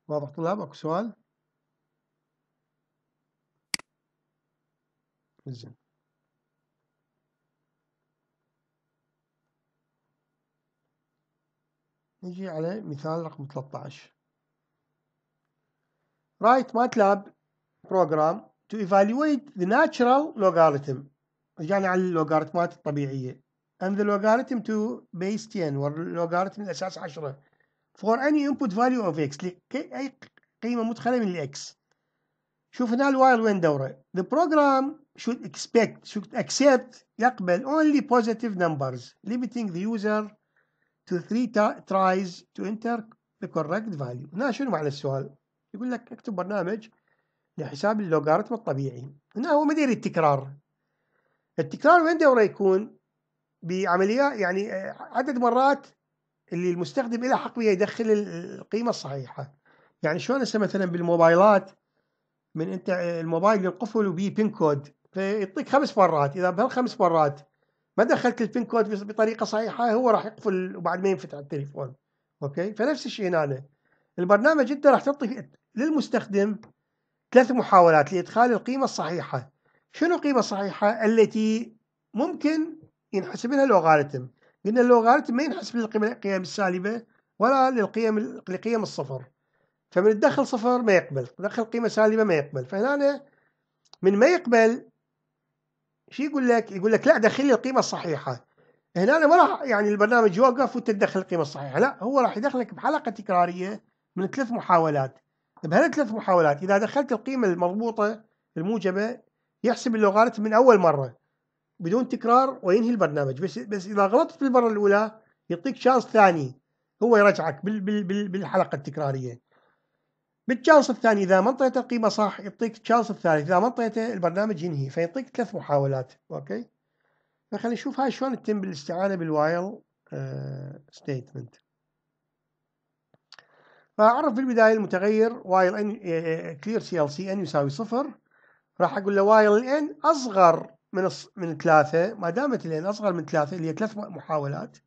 Speaker 1: واضح طلاب اكو سؤال زين نجي على مثال رقم 13 write MATLAB program to evaluate the natural logarithm رجعنا على اللوغاريتمات الطبيعية and the logarithm to base 10 واللوغاريتم الأساس 10 for any input value of x لأي قيمة مدخلة من الاكس شفنا الوايل وين دورة the program should expect should accept يقبل only positive numbers limiting the user to three tries to enter the correct value هنا شنو معنى السؤال يقول لك اكتب برنامج لحساب اللوغاريتم الطبيعي هنا هو مدير التكرار التكرار وين دوره يكون بعملية يعني آه، عدد مرات اللي المستخدم له حق يدخل القيمه الصحيحه يعني شلون هسه مثلا بالموبايلات من انت الموبايل ينقفل وبيه بين كود فيعطيك خمس مرات اذا بهالخمس مرات ما دخلت البين كود بطريقه صحيحه هو راح يقفل وبعد ما ينفتح التليفون اوكي فنفس الشيء هنا البرنامج انت راح تعطي للمستخدم ثلاث محاولات لادخال القيمه الصحيحه شنو القيمه الصحيحه التي ممكن ينحسب لها لوغاريتم لأن اللوغاريتم ما ينحسب للقيم السالبة ولا للقيم لقيم الصفر فمن تدخل صفر ما يقبل تدخل قيمة سالبة ما يقبل فهنا أنا من ما يقبل شو يقول لك يقول لك لا دخل لي القيمة الصحيحة هنا أنا ما راح يعني البرنامج يوقف وانت تدخل القيمة الصحيحة لا هو راح يدخلك بحلقة تكرارية من ثلاث محاولات بهالثلاث محاولات إذا دخلت القيمة المضبوطة الموجبة يحسب اللوغاريتم من أول مرة بدون تكرار وينهي البرنامج بس بس اذا غلطت في المره الاولى يعطيك شانس ثاني هو يرجعك بال بال بال بالحلقه التكراريه بالشانس الثاني اذا ما انطيته القيمه صح يعطيك الشانس الثالث اذا ما انطيته البرنامج ينهي فيعطيك ثلاث محاولات اوكي فخلينا نشوف هاي شلون تتم بالاستعانه بالوايل آه، ستيتمنت فاعرف في البدايه المتغير وايل ان كلير سي ال سي ان يساوي صفر راح اقول له وايل ان اصغر من من ثلاثة ما دامت الين أصغر من ثلاثة اللي هي ثلاث محاولات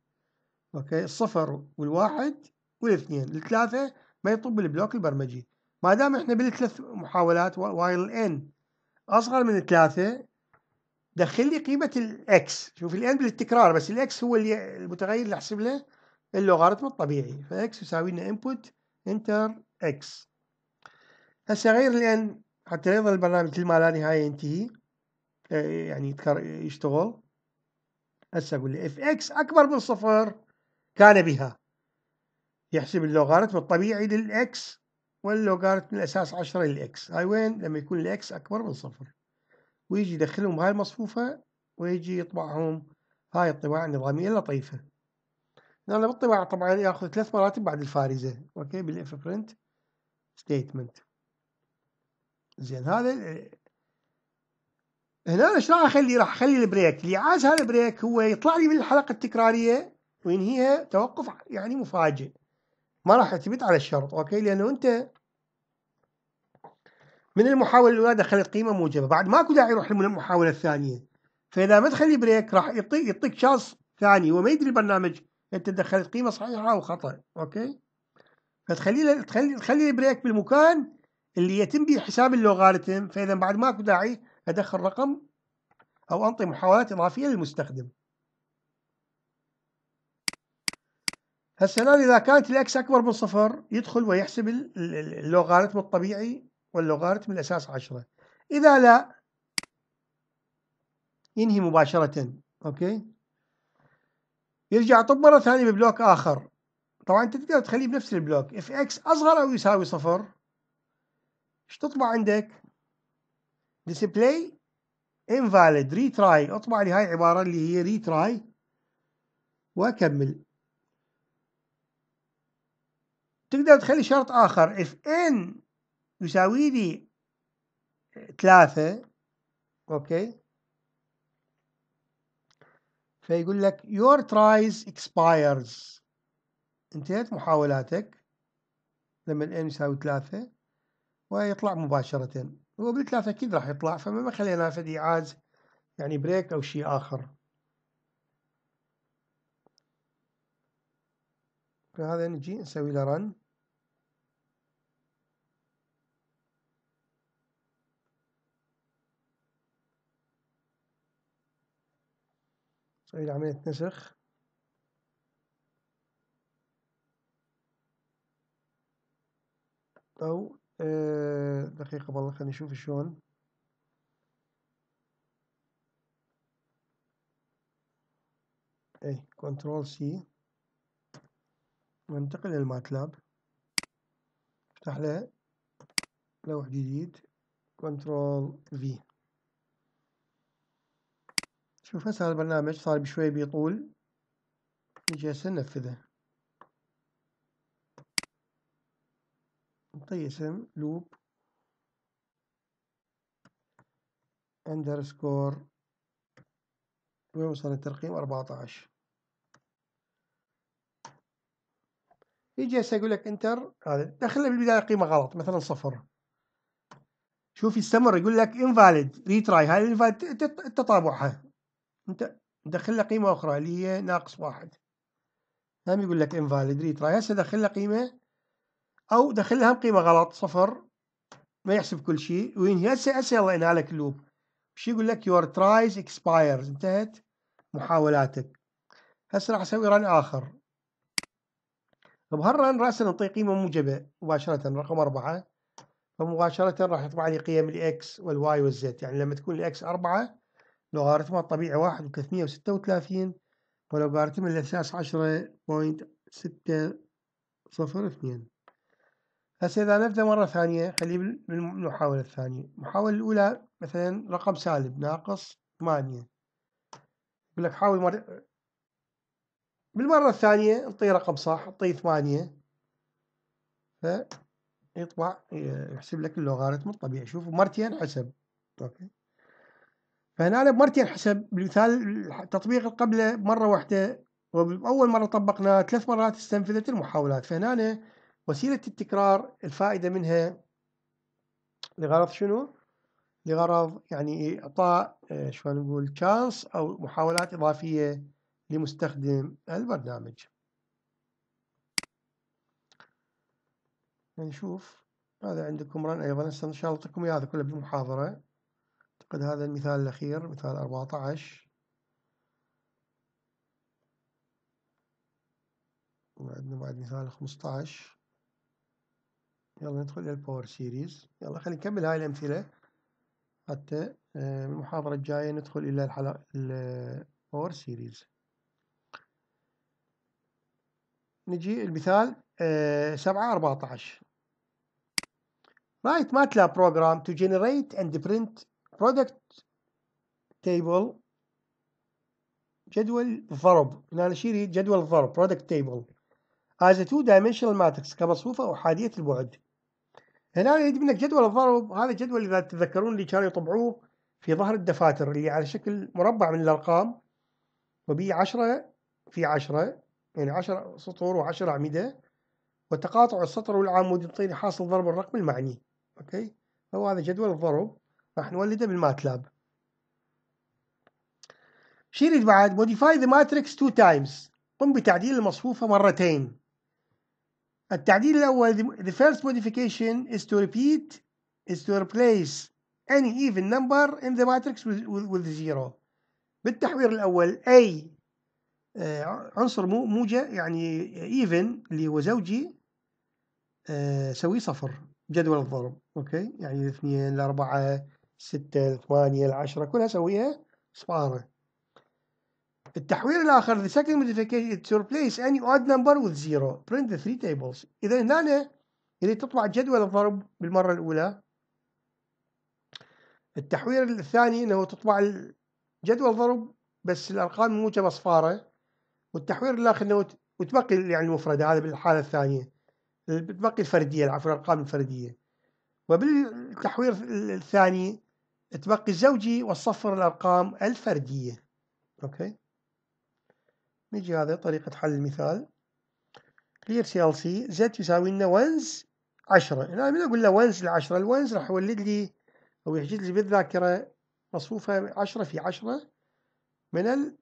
Speaker 1: أوكي الصفر والواحد والاثنين الثلاثة ما يطب بالبلوك البرمجي ما دام احنا بالثلاث محاولات وايل ان أصغر من ثلاثة دخل لي قيمة الاكس شوف الان بالتكرار بس الاكس هو اللي المتغير اللي أحسب له اللوغاريتم الطبيعي فاكس يساوي لنا انبوت انتر اكس هسه غير الان حتى يظل البرنامج كل ما لا نهاية ينتهي يعني يشتغل هسه اقول لي اف اكس اكبر من صفر كان بها يحسب اللوغاريتم الطبيعي للاكس واللوغاريتم الاساس 10 للاكس هاي وين لما يكون الاكس اكبر من صفر ويجي يدخلهم هاي المصفوفه ويجي يطبعهم هاي الطباعه النظاميه اللطيفه لان بالطباعه طبعا ياخذ ثلاث مراتب بعد الفارزه اوكي بالاف برنت ستيتمنت زين هذا هنا ايش راح اخلي راح اخلي البريك اللي هذا البريك هو يطلع لي من الحلقه التكراريه وينهيها توقف يعني مفاجئ ما راح يعتمد على الشرط اوكي لانه انت من المحاوله الاولى دخلت قيمه موجبه بعد ماكو داعي يروح من المحاوله الثانيه فاذا ما تخلي بريك راح يعطيك يعطيك شانس ثاني وما يدري البرنامج انت دخلت قيمه صحيحه او خطا اوكي فتخلي تخلي تخلي البريك بالمكان اللي يتم به حساب اللوغاريتم فاذا بعد ماكو داعي أدخل رقم أو أنطي محاولات إضافية للمستخدم هسه الآن إذا كانت الأكس أكبر من صفر يدخل ويحسب اللوغاريتم الطبيعي واللوغاريتم الأساس عشرة إذا لا ينهي مباشرة أوكي يرجع طب مرة ثانية ببلوك آخر طبعا أنت تقدر تخليه بنفس البلوك اف اكس أصغر أو يساوي صفر ايش تطبع عندك display invalid retry اطبع لي هاي عبارة اللي هي retry وأكمل تقدر تخلي شرط آخر if n يساوي لي ثلاثة أوكي فيقول لك your tries expires انتهت محاولاتك لما n يساوي ثلاثة ويطلع مباشرة هو بالثلاثة أكيد راح يطلع فما خلينا فدي عاز يعني بريك أو شيء آخر فهذا نجي نسوي له رن نسوي له عملية نسخ أو آه، دقيقة والله خليني نشوف شلون اي كنترول سي وننتقل للماتلاب افتح له لوح جديد كنترول في شوف هسه هذا البرنامج صار بشوي بيطول نجي هسه ننفذه مقيسم لوب اندرسكور وين وصل الترقيم 14 يجي هسه يقول لك انتر هذا دخلنا بالبدايه قيمه غلط مثلا صفر شوف يستمر يقول لك انفاليد ريتراي هاي الانفاليد انت طابعها انت دخل له قيمه اخرى اللي هي ناقص واحد هم نعم يقول لك انفاليد ريتراي هسه دخل له قيمه او دخل لها قيمه غلط صفر ما يحسب كل شيء وينهي هسه هسه يلا انهى لك اللوب شو يقول لك يور ترايز اكسبايرز انتهت محاولاتك هسه راح اسوي رن اخر بهالرن راسا نعطيه قيمه موجبه مباشره رقم أربعة فمباشره راح يطبع لي قيم الاكس والواي والزد يعني لما تكون الاكس أربعة لوغاريتمها الطبيعي واحد وثلاثمية وستة وثلاثين ولوغاريتم الاساس عشرة بوينت ستة صفر اثنين هسه إذا نبدأ مرة ثانية خليه بالمحاولة الثانية المحاولة الأولى مثلا رقم سالب ناقص ثمانية يقول لك حاول مرة بالمرة الثانية انطي رقم صح نعطيه ثمانية فيطبع يحسب لك اللوغاريتم الطبيعي شوف مرتين حسب اوكي فهنا أنا بمرتين حسب بالمثال التطبيق اللي قبله مرة واحدة وأول مرة طبقناه ثلاث مرات استنفذت المحاولات فهنا وسيلة التكرار الفائدة منها لغرض شنو؟ لغرض يعني إعطاء آه، شلون نقول تشانس أو محاولات إضافية لمستخدم البرنامج. نشوف يعني هذا عندكم رن أيضا هسه إن شاء الله أعطيكم إياه هذا كله بالمحاضرة. أعتقد هذا المثال الأخير مثال 14 وعندنا بعد مثال 15 يلا ندخل إلى الباور سيريز يلا خلينا نكمل هاي الأمثلة حتى آه، المحاضرة الجاية ندخل إلى الحلقة الباور آه، سيريز نجي المثال 7 14 رايت Write MATLAB program to generate and print product table جدول ضرب هنا نشير جدول ضرب product table as a two dimensional matrix كمصفوفة أحادية البعد هنا يجيب لك جدول الضرب هذا الجدول اذا تتذكرون اللي كانوا يطبعوه في ظهر الدفاتر اللي على شكل مربع من الارقام وبه 10 في 10 يعني 10 سطور و10 اعمده وتقاطع السطر والعمود يعطيني حاصل ضرب الرقم المعني اوكي هو هذا جدول الضرب راح نولده بالماتلاب شو يريد بعد modify the matrix two times قم بتعديل المصفوفه مرتين التعديل الأول the first modification is to repeat is to replace any even number in the matrix with, with, zero بالتحوير الأول أي آه، عنصر مو موجة يعني even اللي هو زوجي آه، سوي صفر جدول الضرب أوكي يعني الاثنين الأربعة ستة الثمانية العشرة كلها سويها صفارة التحويل الاخر the second modification to replace any odd number with zero print the three tables اذا هنا اللي تطبع جدول الضرب بالمره الاولى التحويل الثاني انه تطبع جدول ضرب بس الارقام موجبه اصفارة والتحوير الاخر انه وتبقي يعني المفرده هذا بالحاله الثانيه بتبقي الفرديه عفوا الارقام الفرديه وبالتحوير الثاني تبقي الزوجي والصفر الارقام الفرديه اوكي نجي هذا طريقة حل المثال clear CLC Z يساوي لنا ونز 10 هنا من أقول له ونز العشرة الونز راح يولد لي أو يحجز لي بالذاكرة مصفوفة 10 في 10 من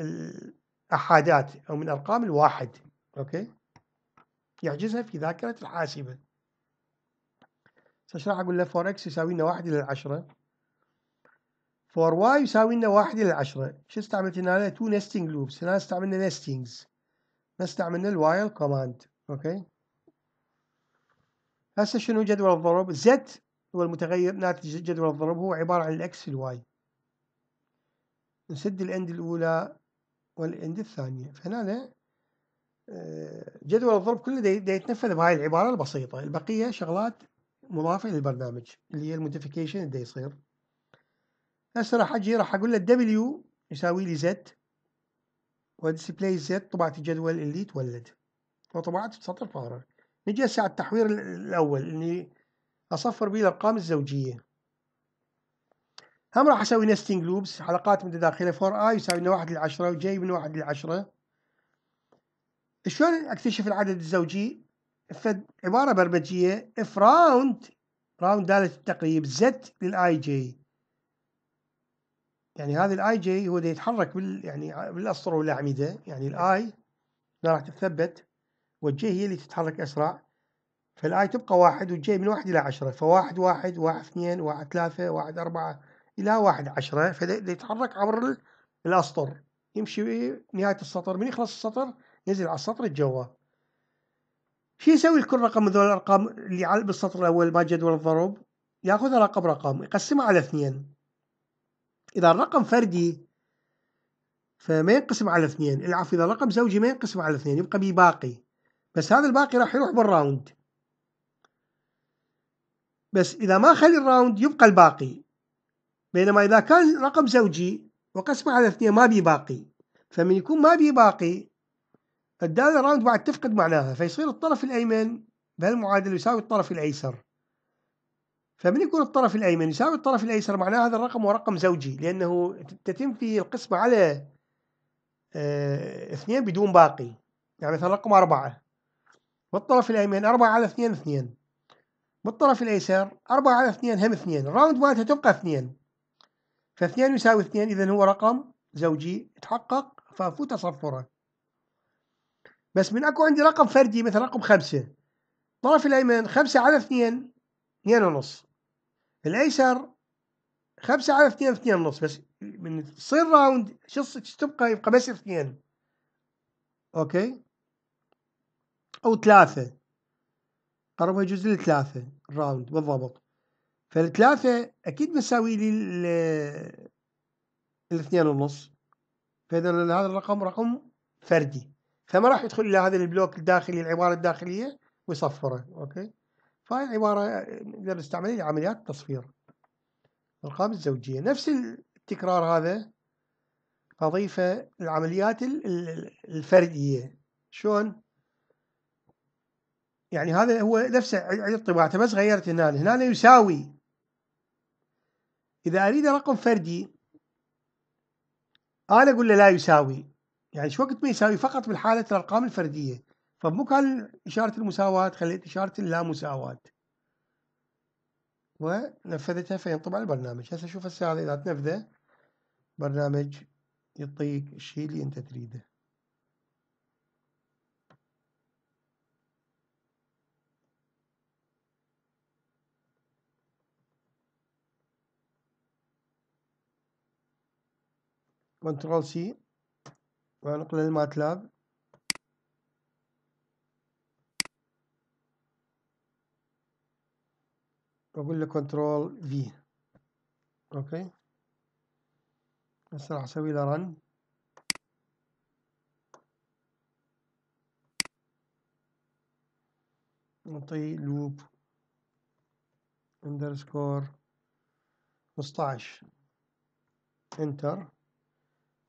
Speaker 1: الأحادات أو من أرقام الواحد أوكي يحجزها في ذاكرة الحاسبة فايش راح أقول له 4 x يساوي لنا 1 إلى 10 فور واي يساوي لنا واحد إلى العشرة شو استعملت هنا؟ تو نستنج لوبس هنا استعملنا نستنجز ما استعملنا الوايل كوماند أوكي هسه شنو جدول الضرب؟ زد هو المتغير ناتج جدول الضرب هو عبارة عن الإكس في الواي نسد الأند الأولى والأند الثانية فهنا آه، جدول الضرب كله دا يتنفذ بهاي العبارة البسيطة البقية شغلات مضافة للبرنامج اللي هي الموديفيكيشن اللي يصير هسه راح اجي راح اقول له دبليو يساوي لي زد وديسبلاي زد طبعت الجدول اللي تولد وطبعت بسطر فارغ نجي هسه على التحوير الاول اللي اصفر به الارقام الزوجيه هم راح اسوي نستنج لوبس حلقات متداخله فور اي يساوي من واحد لعشرة وجاي من واحد لعشرة شلون اكتشف العدد الزوجي؟ فد عباره برمجيه اف راوند راوند داله التقريب زد للاي جي يعني هذا الاي جي هو ده يتحرك بال يعني بالاسطر والاعمده يعني الاي راح تثبت والجي هي اللي تتحرك اسرع فالاي تبقى واحد والجي من واحد الى عشرة فواحد واحد واحد اثنين واحد ثلاثة واحد اربعة الى واحد عشرة فده يتحرك عبر الاسطر يمشي نهاية السطر من يخلص السطر ينزل على السطر الجوة شو يسوي لكل رقم من الارقام اللي بالسطر الاول ما جدول الضرب ياخذها رقم رقم يقسمها على اثنين إذا الرقم فردي فما ينقسم على اثنين العفو إذا الرقم زوجي ما ينقسم على اثنين يبقى بي باقي بس هذا الباقي راح يروح بالراوند بس إذا ما خلي الراوند يبقى الباقي بينما إذا كان رقم زوجي وقسمه على اثنين ما بي باقي فمن يكون ما بي باقي الدالة راوند بعد تفقد معناها فيصير الطرف الأيمن بهالمعادلة يساوي الطرف الأيسر فمن يكون الطرف الأيمن يساوي الطرف الأيسر معناه هذا الرقم هو رقم زوجي لأنه تتم فيه القسمة على آه، اثنين بدون باقي يعني مثلا رقم أربعة والطرف الأيمن أربعة على اثنين اثنين والطرف الأيسر أربعة على اثنين هم اثنين الراوند مالتها تبقى اثنين فاثنين يساوي اثنين إذا هو رقم زوجي تحقق فأفو تصفره بس من أكو عندي رقم فردي مثل رقم خمسة الطرف الأيمن خمسة على اثنين اثنين ونص الايسر خمسة على اثنين اثنين ونص بس من تصير راوند شو تبقى يبقى بس اثنين اوكي او ثلاثة قرب يجوز لي ثلاثة الراوند بالضبط فالثلاثة اكيد بتساوي لي الاثنين ونص فاذا هذا الرقم رقم فردي فما راح يدخل الى هذا البلوك الداخلي العبارة الداخلية ويصفره اوكي فهي عبارة نقدر نستعملها لعمليات التصفير الأرقام الزوجية نفس التكرار هذا أضيفه للعمليات الفردية شلون؟ يعني هذا هو نفسه عدة طباعته بس غيرت هنا هنا يساوي إذا أريد رقم فردي أنا أقول له لا يساوي يعني شو وقت ما يساوي فقط بالحالة الأرقام الفردية فمو كان إشارة المساواة خليت إشارة اللامساواة ونفذتها فينطبع البرنامج هسه شوف هسه هذا إذا تنفذه برنامج يعطيك الشيء اللي أنت تريده كنترول سي ونقله للماتلاب بقول له كنترول في اوكي هسه راح اسوي له رن نعطيه لوب اندرسكور 15 انتر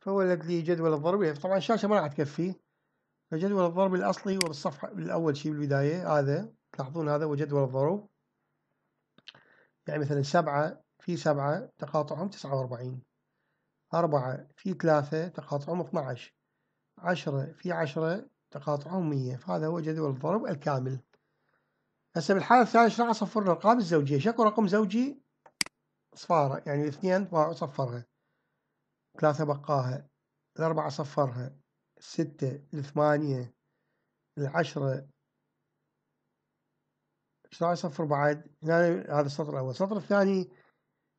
Speaker 1: فولد لي جدول الضرب يعني طبعا الشاشه ما راح تكفي فجدول الضرب الاصلي هو بالصفحه الاول شيء بالبدايه هذا تلاحظون هذا هو جدول الضرب يعني مثلا سبعة في سبعة تقاطعهم تسعة وأربعين أربعة في ثلاثة تقاطعهم اثنا عشر عشرة في عشرة تقاطعهم مية فهذا هو جدول الضرب الكامل هسه بالحالة الثانية شرح أصفر الأرقام الزوجية شكو رقم زوجي صفارة يعني الاثنين صفرها ثلاثة بقاها الأربعة صفرها الستة الثمانية العشرة 11 صفر بعد يعني هذا السطر الاول السطر الثاني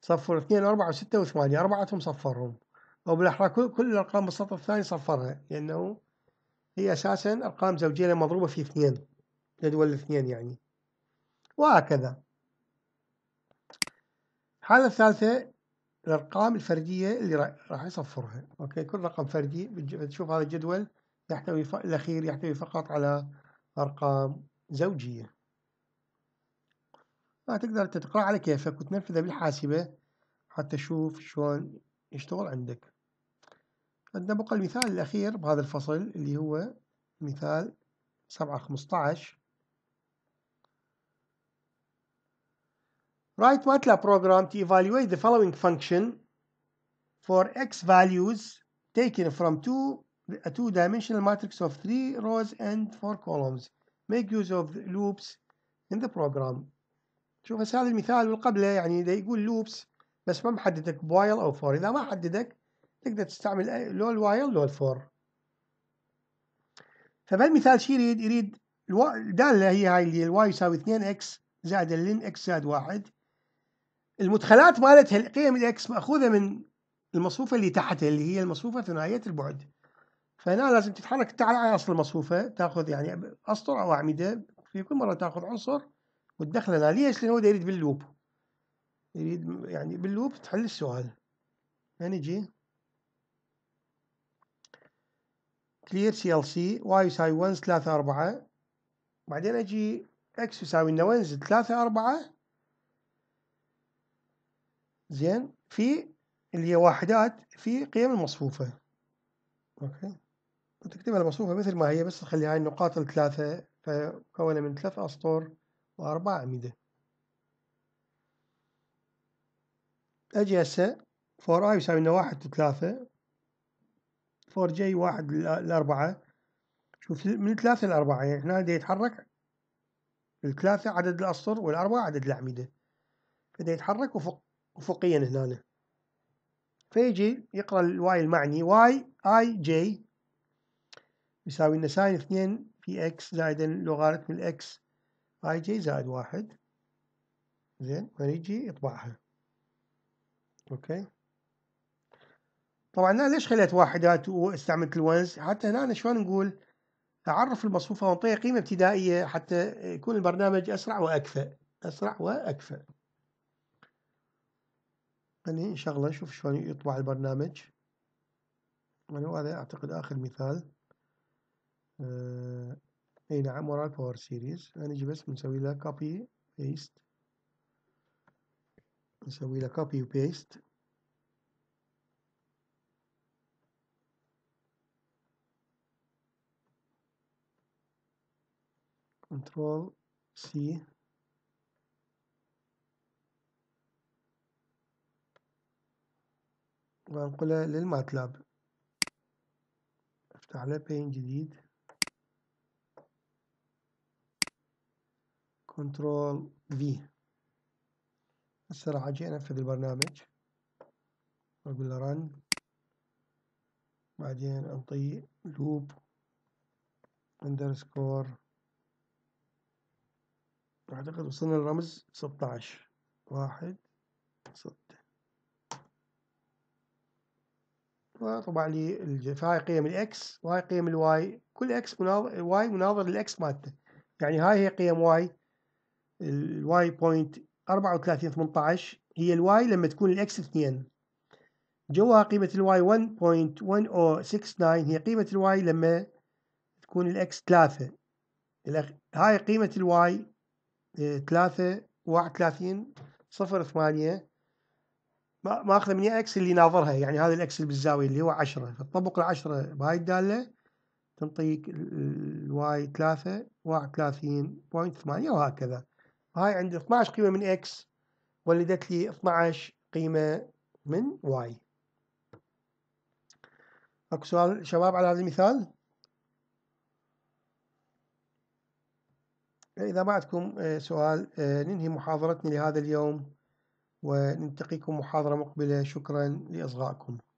Speaker 1: صفر اثنين واربعة وستة وثمانية اربعتهم صفرهم او بالاحرى كل الارقام بالسطر الثاني صفرها لانه هي اساسا ارقام زوجيه مضروبه في اثنين جدول الاثنين يعني وهكذا الحالة الثالثة الأرقام الفردية اللي راح يصفرها أوكي كل رقم فردي بتشوف هذا الجدول يحتوي الأخير يحتوي فقط على أرقام زوجية تقدر انت تقرأ على كيفك وتنفذه بالحاسبة حتى تشوف شلون يشتغل عندك عندنا بقى المثال الأخير بهذا الفصل اللي هو مثال سبعة خمسطعش Write MATLAB program to evaluate the following function for x values taken from two, a two-dimensional matrix of three rows and four columns. Make use of the loops in the program. شوف هسه هذا المثال والقبله يعني اذا يقول لوبس بس ما محددك بوايل او فور اذا ما حددك تقدر تستعمل لو الوايل لو الفور فبالمثال شو يريد يريد الداله هي هاي اللي الواي يساوي 2 اكس زائد اللين اكس زائد واحد المدخلات مالتها القيم الاكس ماخوذه من المصفوفه اللي تحتها اللي هي المصفوفه ثنائيه البعد فهنا لازم تتحرك تعال على اصل المصفوفه تاخذ يعني اسطر او اعمده في كل مره تاخذ عنصر وتدخل العالية ليش لأن هو يريد باللوب يريد يعني باللوب تحل السؤال هنجي clear CLC y يساوي 1 3 4 بعدين أجي x يساوي لنا 1 3 4 زين في اللي هي واحدات في قيم المصفوفة اوكي وتكتبها المصفوفة مثل ما هي بس تخلي هاي النقاط الثلاثة فمكونة من ثلاث أسطر وأربع أعمدة أجي هسه فور آي يساوي لنا واحد 4 فور جي واحد 4 شوف من ل 4 يعني هنا دا يتحرك الثلاثة عدد الأسطر والأربعة عدد الأعمدة فدا يتحرك أفق أفقيا هنا فيجي يقرأ الواي المعني واي آي جي يساوي لنا ساين اثنين في اكس زائدا لوغاريتم الاكس اي جي زائد واحد زين ويجي يطبعها اوكي طبعا انا ليش خليت واحدات واستعملت الونز حتى هنا شلون نقول اعرف المصفوفه وانطيها قيمه ابتدائيه حتى يكون البرنامج اسرع واكفأ اسرع واكفأ خليني شاء الله نشوف شلون يطبع البرنامج يعني هذا اعتقد اخر مثال أه اي نعم وراء الباور سيريز هنجي بس بنسوي له كوبي بيست نسوي له كوبي وبيست كنترول سي وانقلها للماتلاب افتح له بين جديد كنترول في هسه راح اجي انفذ البرنامج واقول له رن بعدين انطي لوب اندرسكور اعتقد وصلنا للرمز 16 واحد ستة وطبع لي هاي فهاي قيم الاكس وهاي قيم الواي كل اكس مناظر واي مناظر للاكس مالته يعني هاي هي قيم واي الواي بوينت 34 18 هي الواي لما تكون الاكس 2 جوها قيمة الواي 1.1069 هي قيمة الواي لما تكون الاكس 3 هاي قيمة الواي 3 31 0 8 ماخذه من اكس اللي ناظرها يعني هذا الاكس بالزاويه اللي هو 10 فتطبق ال 10 بهاي الداله تنطيك الواي 3 31.8 وهكذا هاي عندي 12 قيمة من X ولدت لي 12 قيمة من Y اكو سؤال شباب على هذا المثال إذا ما عندكم آه، سؤال آه، ننهي محاضرتنا لهذا اليوم ونلتقيكم محاضرة مقبلة شكرا لإصغائكم